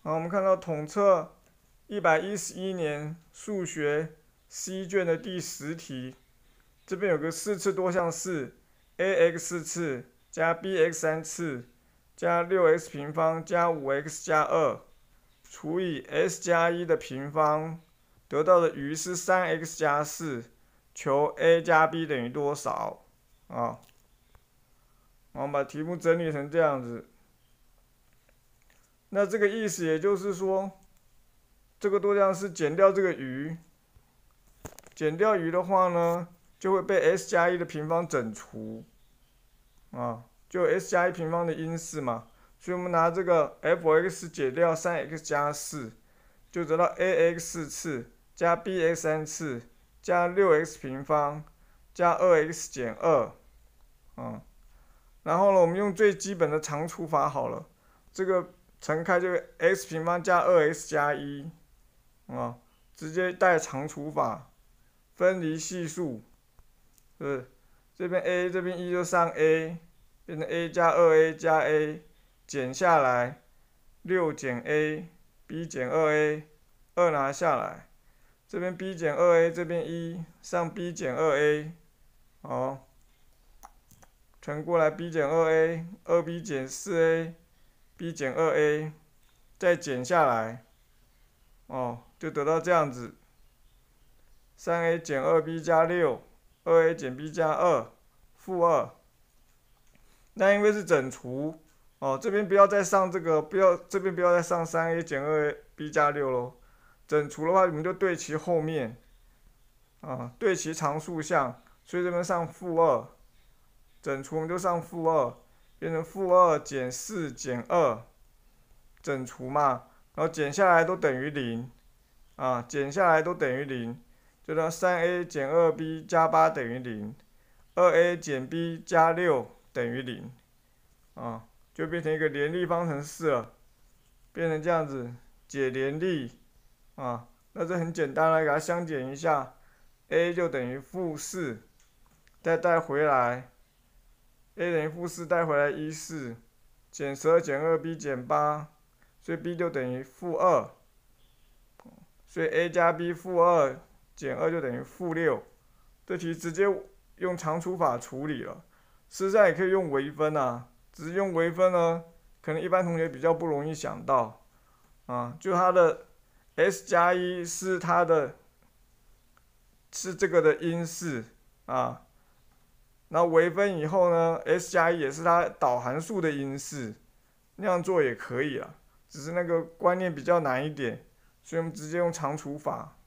好，我们看到统测一百一十一年数学 C 卷的第十题，这边有个四次多项式 a x 四次加 b x 三次加六 x 平方加五 x 加二除以 x 加一的平方，得到的余是三 x 加四，求 a 加 b 等于多少？啊，我们把题目整理成这样子。那这个意思也就是说，这个多项式减掉这个余，减掉余的话呢，就会被 s 加一的平方整除，啊，就 s 加一平方的因式嘛。所以，我们拿这个 f(x) 减掉三 x 加四，就得到 a x 次加 b x n 次加六 x 平方加二 x 减二，嗯，然后呢，我们用最基本的长除法好了，这个。乘开就 x 平方加二 x 加一，啊，直接带长除法，分离系数，是，这边 a 这边一就上 a，变成 a 加二 a 加 a，减下来，六减 a，b 减二 a，二拿下来，这边 b 减二 a 这边一上 b 减二 a，哦，乘过来 b 减二 a，二 b 减四 a。b 减二 a，再减下来，哦，就得到这样子：三 a 减二 b 加六，二 a 减 b 加二，负二。那因为是整除，哦，这边不要再上这个，不要这边不要再上三 a 减二 a b 加六喽。整除的话，你们就对齐后面，啊，对齐常数项，所以这边上负二，整除我们就上负二。变成负二减四减二，整除嘛，然后减下来都等于零，啊，减下来都等于零，就让三 a 减二 b 加八等于零，二 a 减 b 加六等于零，啊，就变成一个联立方程式了，变成这样子，解联立，啊，那这很简单了，给它相减一下，a 就等于负四，再带回来。a 等于负四带回来一四，减十二减二 b 减八，所以 b 就等于负二，所以 a 加 b 负二减二就等于负六，这题直接用常除法处理了，实际上也可以用微分啊，只是用微分呢，可能一般同学比较不容易想到，啊，就它的 s 加一是它的，是这个的因式啊。那微分以后呢？s 加一也是它导函数的因式，那样做也可以啊，只是那个观念比较难一点，所以我们直接用长除法。